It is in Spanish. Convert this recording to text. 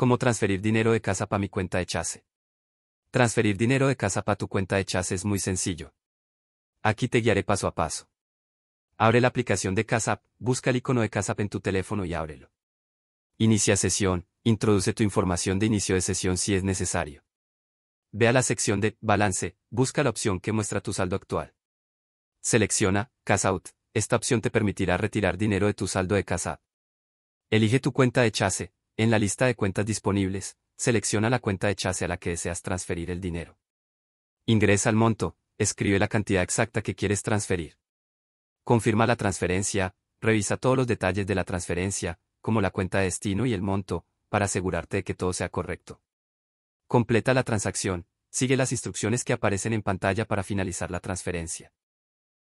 ¿Cómo transferir dinero de casa para mi cuenta de Chase. Transferir dinero de casa para tu cuenta de Chase es muy sencillo. Aquí te guiaré paso a paso. Abre la aplicación de CASAP, busca el icono de CASAP en tu teléfono y ábrelo. Inicia sesión, introduce tu información de inicio de sesión si es necesario. Ve a la sección de Balance, busca la opción que muestra tu saldo actual. Selecciona CASOUT, Esta opción te permitirá retirar dinero de tu saldo de casa. Elige tu cuenta de Chase, en la lista de cuentas disponibles, selecciona la cuenta de Chase a la que deseas transferir el dinero. Ingresa el monto, escribe la cantidad exacta que quieres transferir. Confirma la transferencia, revisa todos los detalles de la transferencia, como la cuenta de destino y el monto, para asegurarte de que todo sea correcto. Completa la transacción, sigue las instrucciones que aparecen en pantalla para finalizar la transferencia.